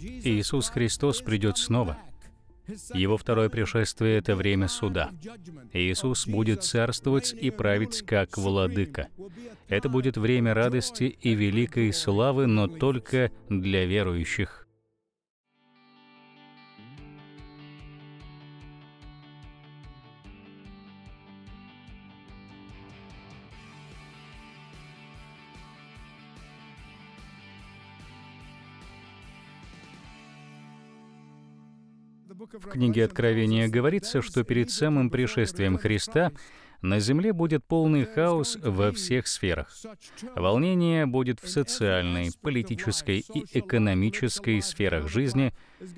Иисус Христос придет снова. Его второе пришествие — это время суда. Иисус будет царствовать и править как владыка. Это будет время радости и великой славы, но только для верующих. В книге Откровения говорится, что перед самым пришествием Христа на Земле будет полный хаос во всех сферах. Волнение будет в социальной, политической и экономической сферах жизни,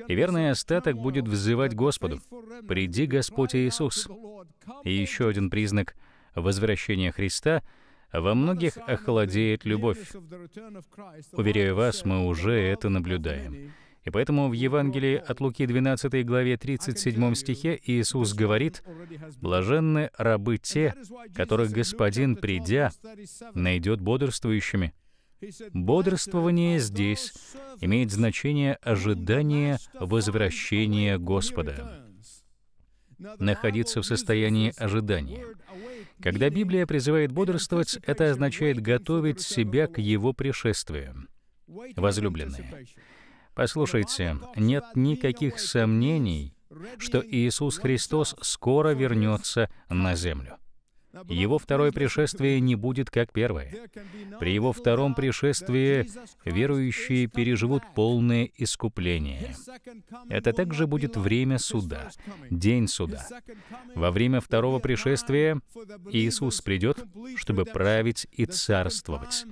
и верный остаток будет взывать Господу. «Приди, Господь Иисус!» И еще один признак возвращения Христа — во многих охладеет любовь. Уверяю вас, мы уже это наблюдаем. И поэтому в Евангелии от Луки 12 главе 37 стихе Иисус говорит, «Блаженны рабы те, которых Господин, придя, найдет бодрствующими». Бодрствование здесь имеет значение ожидания возвращения Господа находиться в состоянии ожидания. Когда Библия призывает бодрствовать, это означает готовить себя к Его пришествию. Возлюбленные, Послушайте, нет никаких сомнений, что Иисус Христос скоро вернется на землю. Его второе пришествие не будет как первое. При его втором пришествии верующие переживут полное искупление. Это также будет время суда, день суда. Во время второго пришествия Иисус придет, чтобы править и царствовать.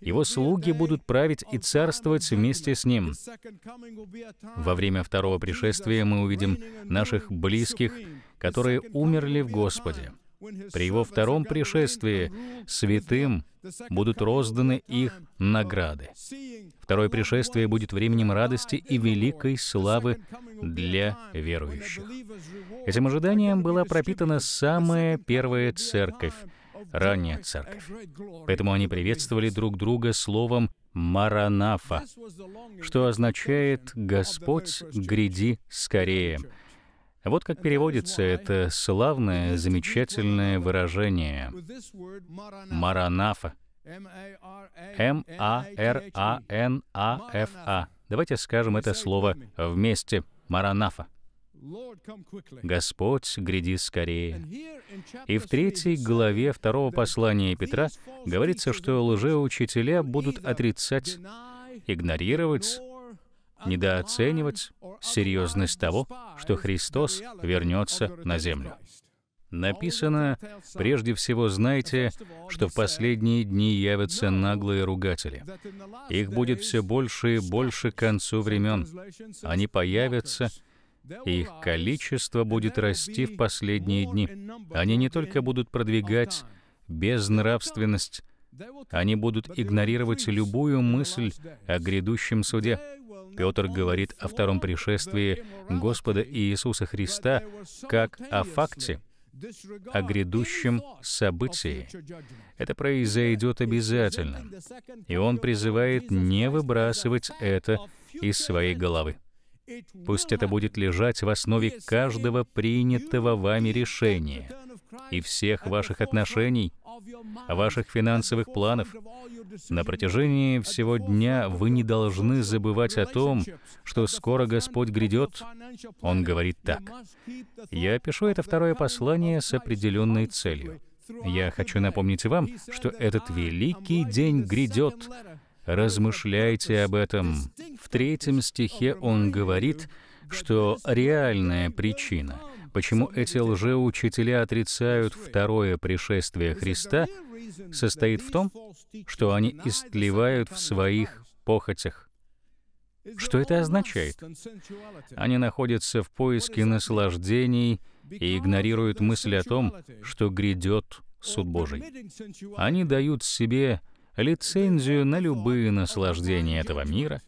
Его слуги будут править и царствовать вместе с Ним. Во время второго пришествия мы увидим наших близких, которые умерли в Господе. При Его втором пришествии святым будут розданы их награды. Второе пришествие будет временем радости и великой славы для верующих. Этим ожиданием была пропитана самая первая церковь — ранняя церковь. Поэтому они приветствовали друг друга словом «маранафа», что означает «Господь, гряди скорее». Вот как переводится это славное, замечательное выражение «маранафа». М-А-Р-А-Н-А-Ф-А. Давайте скажем это слово вместе. «Маранафа». Господь, гряди скорее. И в третьей главе второго послания Петра говорится, что лжеучителя будут отрицать, игнорировать, недооценивать серьезность того, что Христос вернется на землю. Написано, прежде всего знайте, что в последние дни явятся наглые ругатели. Их будет все больше и больше к концу времен. Они появятся, и их количество будет расти в последние дни. Они не только будут продвигать безнравственность, они будут игнорировать любую мысль о грядущем суде. Петр говорит о втором пришествии Господа Иисуса Христа как о факте, о грядущем событии. Это произойдет обязательно. И он призывает не выбрасывать это из своей головы. Пусть это будет лежать в основе каждого принятого вами решения и всех ваших отношений, ваших финансовых планов. На протяжении всего дня вы не должны забывать о том, что скоро Господь грядет. Он говорит так. Я пишу это второе послание с определенной целью. Я хочу напомнить вам, что этот великий день грядет, Размышляйте об этом. В третьем стихе он говорит, что реальная причина, почему эти лжеучителя отрицают второе пришествие Христа, состоит в том, что они истлевают в своих похотях. Что это означает? Они находятся в поиске наслаждений и игнорируют мысль о том, что грядет суд Божий. Они дают себе лицензию на любые наслаждения этого мира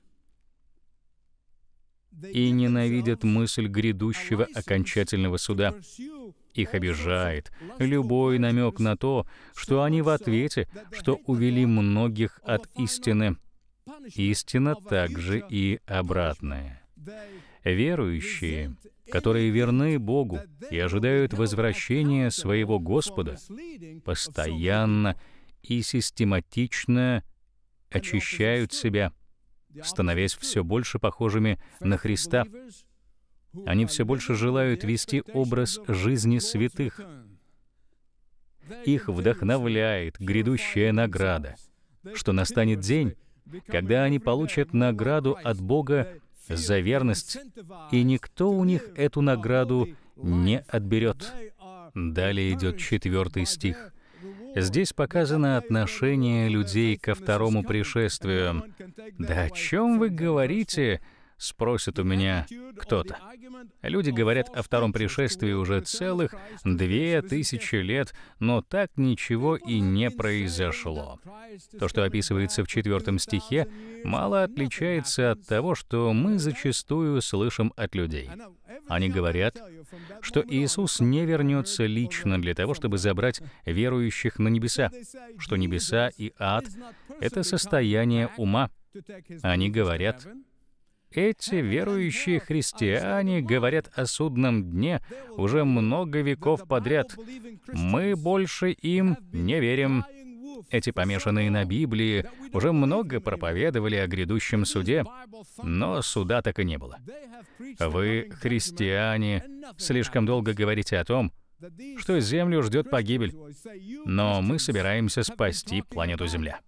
и ненавидят мысль грядущего окончательного суда. Их обижает любой намек на то, что они в ответе, что увели многих от истины. Истина также и обратная. Верующие, которые верны Богу и ожидают возвращения своего Господа, постоянно и систематично очищают себя, становясь все больше похожими на Христа. Они все больше желают вести образ жизни святых. Их вдохновляет грядущая награда, что настанет день, когда они получат награду от Бога за верность, и никто у них эту награду не отберет. Далее идет четвертый стих. Здесь показано отношение людей ко второму пришествию. Да о чем вы говорите? спросит у меня кто-то. Люди говорят о втором пришествии уже целых две тысячи лет, но так ничего и не произошло. То, что описывается в четвертом стихе, мало отличается от того, что мы зачастую слышим от людей. Они говорят, что Иисус не вернется лично для того, чтобы забрать верующих на небеса, что небеса и ад — это состояние ума. Они говорят, эти верующие христиане говорят о судном дне уже много веков подряд. Мы больше им не верим. Эти помешанные на Библии уже много проповедовали о грядущем суде, но суда так и не было. Вы, христиане, слишком долго говорите о том, что Землю ждет погибель, но мы собираемся спасти планету Земля.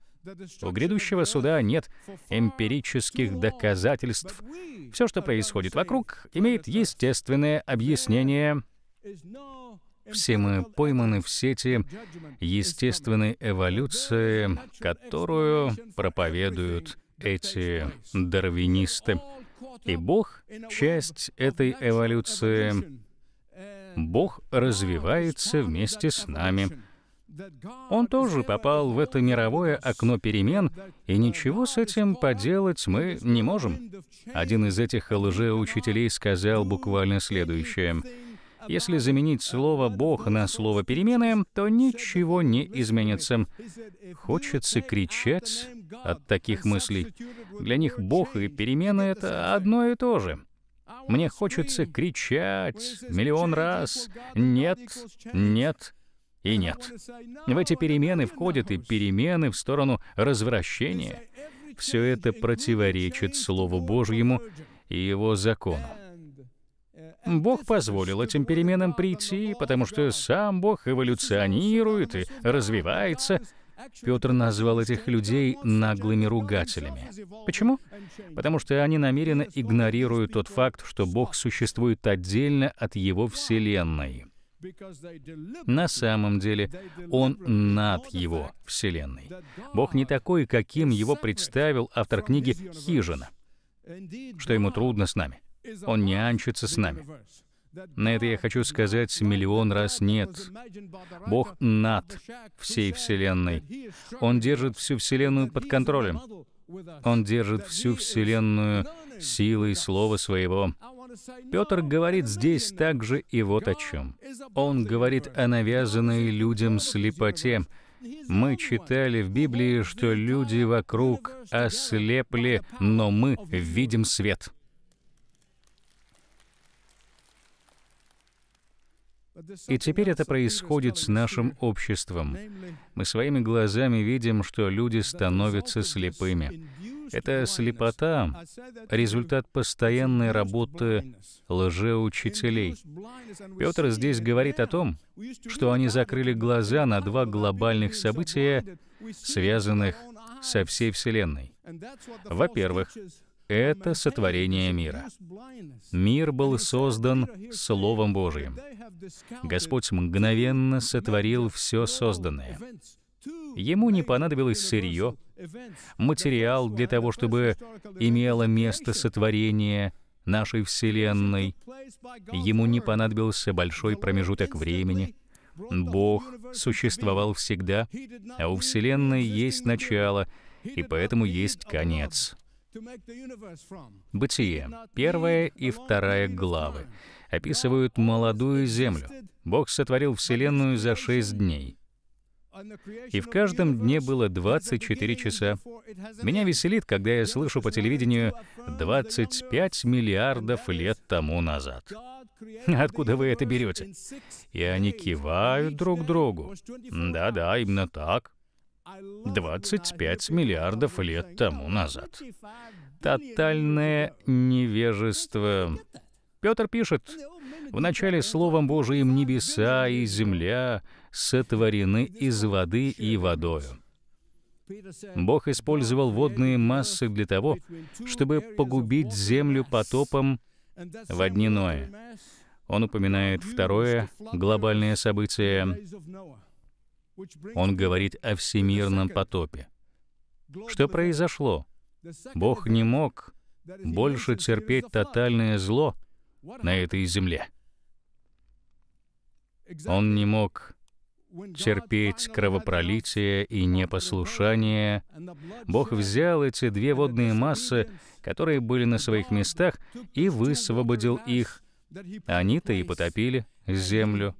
У грядущего суда нет эмпирических доказательств. Все, что происходит вокруг, имеет естественное объяснение. Все мы пойманы в сети естественной эволюции, которую проповедуют эти дарвинисты. И Бог — часть этой эволюции. Бог развивается вместе с нами. Он тоже попал в это мировое окно перемен, и ничего с этим поделать мы не можем. Один из этих лжеучителей сказал буквально следующее. Если заменить слово «бог» на слово «перемены», то ничего не изменится. Хочется кричать от таких мыслей. Для них «бог» и «перемены» — это одно и то же. Мне хочется кричать миллион раз «нет, нет, и нет. В эти перемены входят и перемены в сторону развращения. Все это противоречит Слову Божьему и Его закону. Бог позволил этим переменам прийти, потому что сам Бог эволюционирует и развивается. Петр назвал этих людей наглыми ругателями. Почему? Потому что они намеренно игнорируют тот факт, что Бог существует отдельно от Его Вселенной — на самом деле он над его вселенной. Бог не такой, каким его представил автор книги «Хижина», что ему трудно с нами. Он нянчится с нами. На это я хочу сказать миллион раз нет. Бог над всей Вселенной. Он держит всю Вселенную под контролем. Он держит всю Вселенную силой слова своего. Петр говорит здесь также и вот о чем. Он говорит о навязанной людям слепоте. Мы читали в Библии, что люди вокруг ослепли, но мы видим свет. И теперь это происходит с нашим обществом. Мы своими глазами видим, что люди становятся слепыми. Это слепота — результат постоянной работы лжеучителей. Петр здесь говорит о том, что они закрыли глаза на два глобальных события, связанных со всей Вселенной. Во-первых, это сотворение мира. Мир был создан Словом Божьим. Господь мгновенно сотворил все созданное. Ему не понадобилось сырье, материал для того, чтобы имело место сотворение нашей Вселенной. Ему не понадобился большой промежуток времени. Бог существовал всегда, а у Вселенной есть начало, и поэтому есть конец. Бытие. Первая и вторая главы описывают молодую землю. Бог сотворил Вселенную за шесть дней. И в каждом дне было 24 часа. Меня веселит, когда я слышу по телевидению 25 миллиардов лет тому назад. Откуда вы это берете? И они кивают друг другу. Да-да, именно так. 25 миллиардов лет тому назад. Тотальное невежество. Петр пишет, в начале Словом Божиим небеса и земля сотворены из воды и водою. Бог использовал водные массы для того, чтобы погубить землю потопом в одни Ноя. Он упоминает второе глобальное событие. Он говорит о всемирном потопе. Что произошло? Бог не мог больше терпеть тотальное зло, на этой земле. Он не мог терпеть кровопролитие и непослушание, Бог взял эти две водные массы, которые были на своих местах, и высвободил их. Они-то и потопили землю.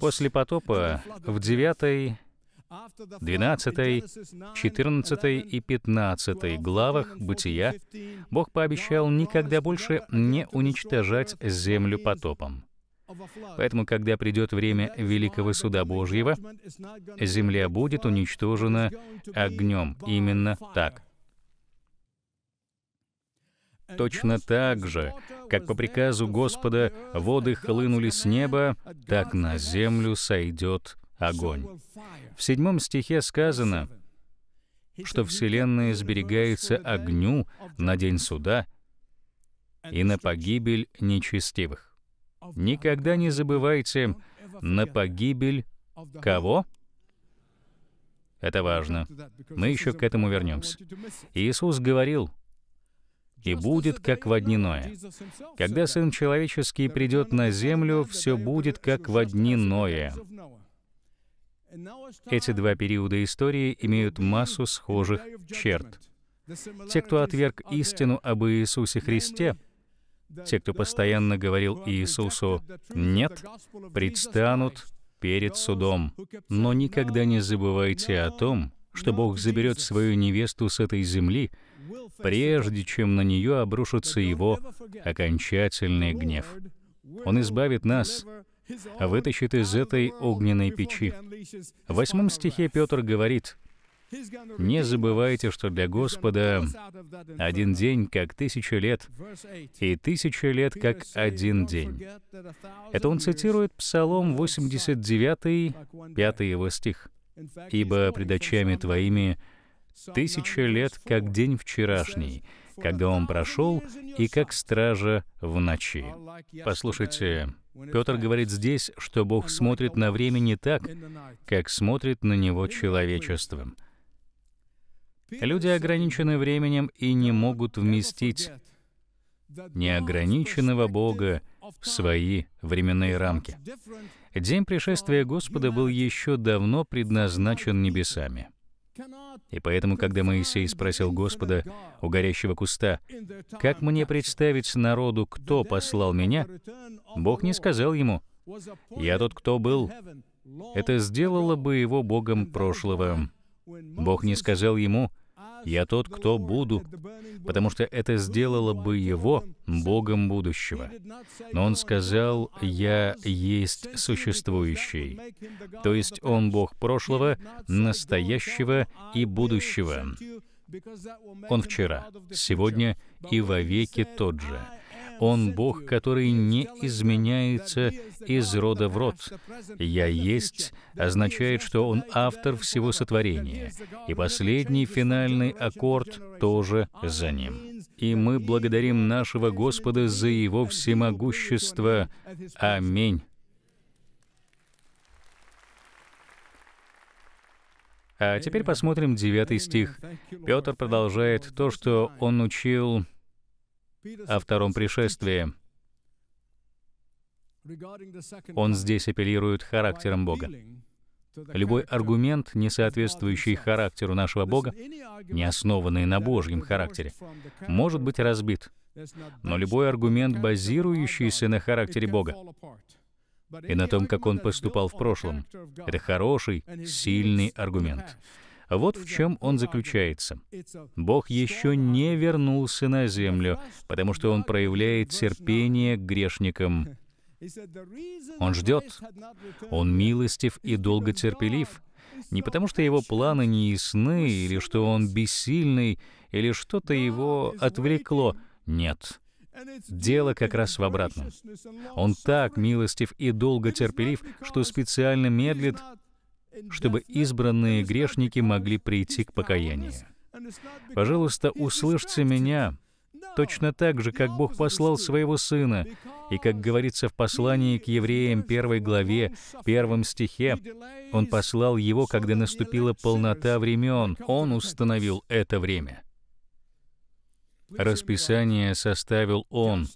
После потопа в девятой 12, 14 и 15 главах Бытия Бог пообещал никогда больше не уничтожать землю потопом. Поэтому, когда придет время Великого Суда Божьего, земля будет уничтожена огнем. Именно так. Точно так же, как по приказу Господа воды хлынули с неба, так на землю сойдет огонь. В седьмом стихе сказано, что Вселенная сберегается огню на день суда и на погибель нечестивых. Никогда не забывайте на погибель кого? Это важно. Мы еще к этому вернемся. Иисус говорил, «И будет, как во дни Ноя. Когда Сын Человеческий придет на землю, все будет, как во дни Ноя». Эти два периода истории имеют массу схожих черт. Те, кто отверг истину об Иисусе Христе, те, кто постоянно говорил Иисусу «нет», предстанут перед судом. Но никогда не забывайте о том, что Бог заберет свою невесту с этой земли, прежде чем на нее обрушится его окончательный гнев. Он избавит нас вытащит из этой огненной печи. В восьмом стихе Петр говорит, «Не забывайте, что для Господа один день, как тысяча лет, и тысяча лет, как один день». Это он цитирует Псалом 89, 5 его стих. «Ибо пред очами твоими тысяча лет, как день вчерашний, когда он прошел, и как стража в ночи. Послушайте, Петр говорит здесь, что Бог смотрит на время не так, как смотрит на него человечеством. Люди ограничены временем и не могут вместить неограниченного Бога в свои временные рамки. День пришествия Господа был еще давно предназначен небесами. И поэтому, когда Моисей спросил Господа у горящего куста, «Как мне представить народу, кто послал меня?», Бог не сказал ему, «Я тот, кто был». Это сделало бы его Богом прошлого. Бог не сказал ему, я тот, кто буду, потому что это сделало бы его Богом будущего. Но он сказал, «Я есть существующий». То есть он Бог прошлого, настоящего и будущего. Он вчера, сегодня и во веки тот же. Он Бог, который не изменяется из рода в род. «Я есть» означает, что Он автор всего сотворения, и последний финальный аккорд тоже за Ним. И мы благодарим нашего Господа за Его всемогущество. Аминь. А теперь посмотрим девятый стих. Петр продолжает то, что он учил о втором пришествии, он здесь апеллирует характером Бога. Любой аргумент, не соответствующий характеру нашего Бога, не основанный на Божьем характере, может быть разбит. Но любой аргумент, базирующийся на характере Бога, и на том, как он поступал в прошлом, это хороший, сильный аргумент. Вот в чем он заключается. Бог еще не вернулся на землю, потому что Он проявляет терпение к грешникам. Он ждет. Он милостив и долго терпелив. Не потому что его планы не ясны, или что он бессильный, или что-то его отвлекло. Нет. Дело как раз в обратном. Он так милостив и долго терпелив, что специально медлит, чтобы избранные грешники могли прийти к покаянию. Пожалуйста, услышьте меня, точно так же, как Бог послал Своего Сына, и, как говорится в послании к евреям первой главе, первом стихе, Он послал Его, когда наступила полнота времен, Он установил это время. Расписание составил Он,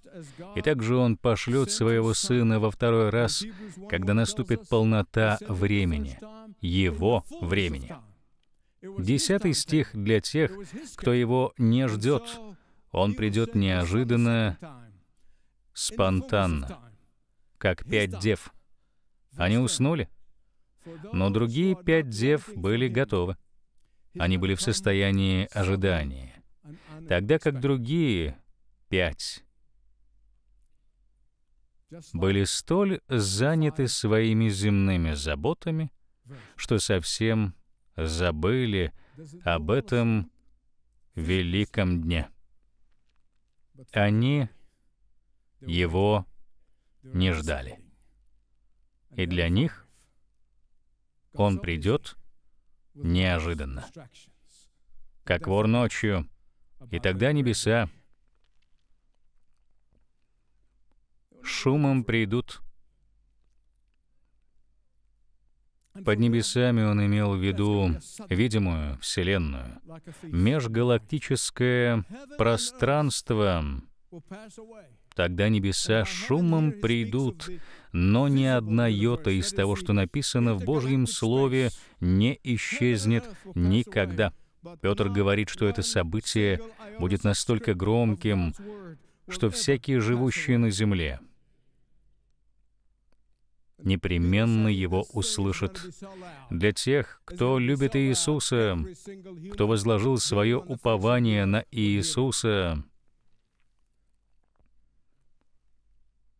и также Он пошлет Своего Сына во второй раз, когда наступит полнота времени — его времени. Десятый стих для тех, кто его не ждет. Он придет неожиданно, спонтанно, как пять дев. Они уснули, но другие пять дев были готовы. Они были в состоянии ожидания, тогда как другие пять были столь заняты своими земными заботами, что совсем забыли об этом великом дне. Они его не ждали. И для них он придет неожиданно, как вор ночью, и тогда небеса шумом придут Под небесами он имел в виду видимую Вселенную. Межгалактическое пространство. Тогда небеса шумом придут, но ни одна йота из того, что написано в Божьем Слове, не исчезнет никогда. Петр говорит, что это событие будет настолько громким, что всякие живущие на земле, непременно его услышат Для тех, кто любит Иисуса, кто возложил свое упование на Иисуса,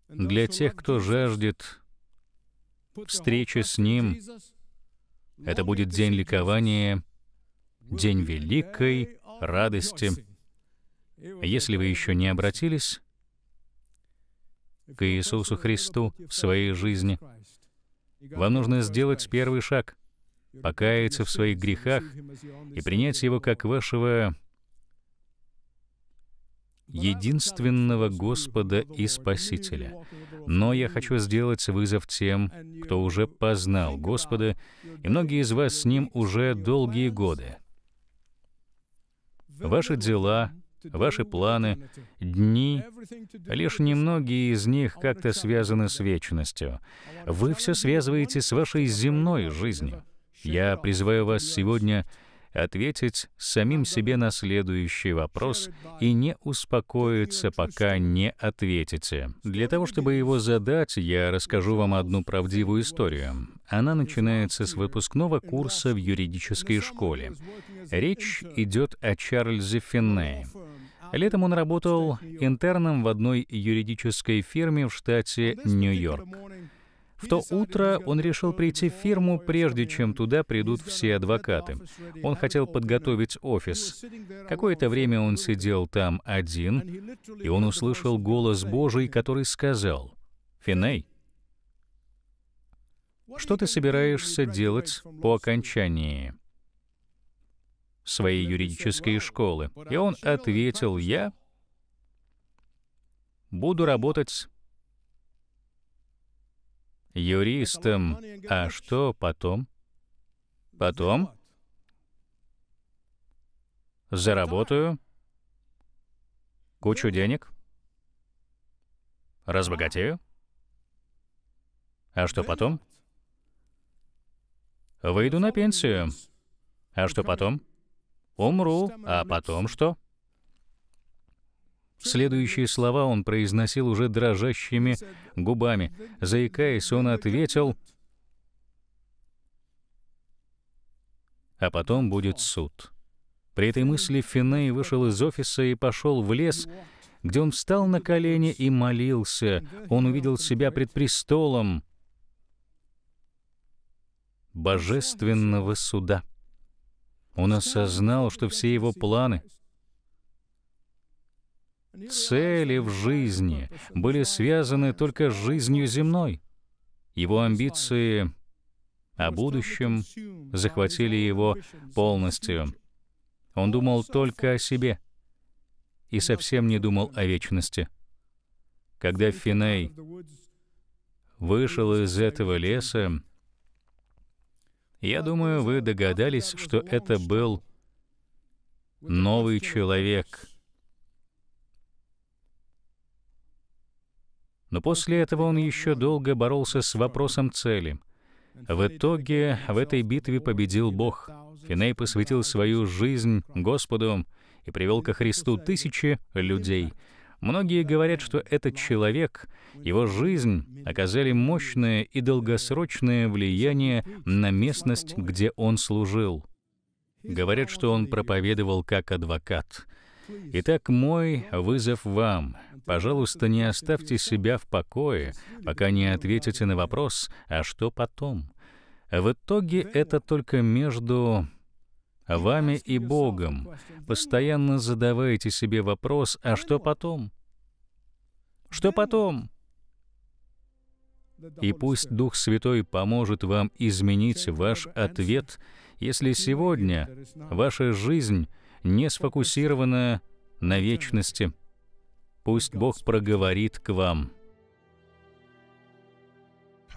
для тех, кто жаждет встречи с Ним, это будет день ликования, день великой радости. Если вы еще не обратились, к Иисусу Христу в своей жизни. Вам нужно сделать первый шаг, покаяться в своих грехах и принять Его как вашего единственного Господа и Спасителя. Но я хочу сделать вызов тем, кто уже познал Господа, и многие из вас с Ним уже долгие годы. Ваши дела, ваши планы, дни, лишь немногие из них как-то связаны с вечностью. Вы все связываете с вашей земной жизнью. Я призываю вас сегодня ответить самим себе на следующий вопрос и не успокоиться, пока не ответите. Для того, чтобы его задать, я расскажу вам одну правдивую историю. Она начинается с выпускного курса в юридической школе. Речь идет о Чарльзе Финне. Летом он работал интерном в одной юридической фирме в штате Нью-Йорк. В то утро он решил прийти в фирму, прежде чем туда придут все адвокаты. Он хотел подготовить офис. Какое-то время он сидел там один, и он услышал голос Божий, который сказал, «Финей, что ты собираешься делать по окончании?» своей юридической школы. И он ответил, я буду работать юристом. А что потом? Потом заработаю кучу денег, разбогатею. А что потом? Выйду на пенсию. А что потом? Умру, а потом что? Следующие слова он произносил уже дрожащими губами. Заикаясь, он ответил, «А потом будет суд». При этой мысли Финей вышел из офиса и пошел в лес, где он встал на колени и молился. Он увидел себя пред престолом божественного суда. Он осознал, что все его планы, цели в жизни были связаны только с жизнью земной. Его амбиции о будущем захватили его полностью. Он думал только о себе и совсем не думал о вечности. Когда Финей вышел из этого леса, я думаю, вы догадались, что это был новый человек. Но после этого он еще долго боролся с вопросом цели. В итоге в этой битве победил Бог. Финей посвятил свою жизнь Господу и привел ко Христу тысячи людей — Многие говорят, что этот человек, его жизнь оказали мощное и долгосрочное влияние на местность, где он служил. Говорят, что он проповедовал как адвокат. Итак, мой вызов вам. Пожалуйста, не оставьте себя в покое, пока не ответите на вопрос, а что потом? В итоге это только между вами и Богом. Постоянно задавайте себе вопрос, а что потом? Что потом? И пусть Дух Святой поможет вам изменить ваш ответ, если сегодня ваша жизнь не сфокусирована на вечности. Пусть Бог проговорит к вам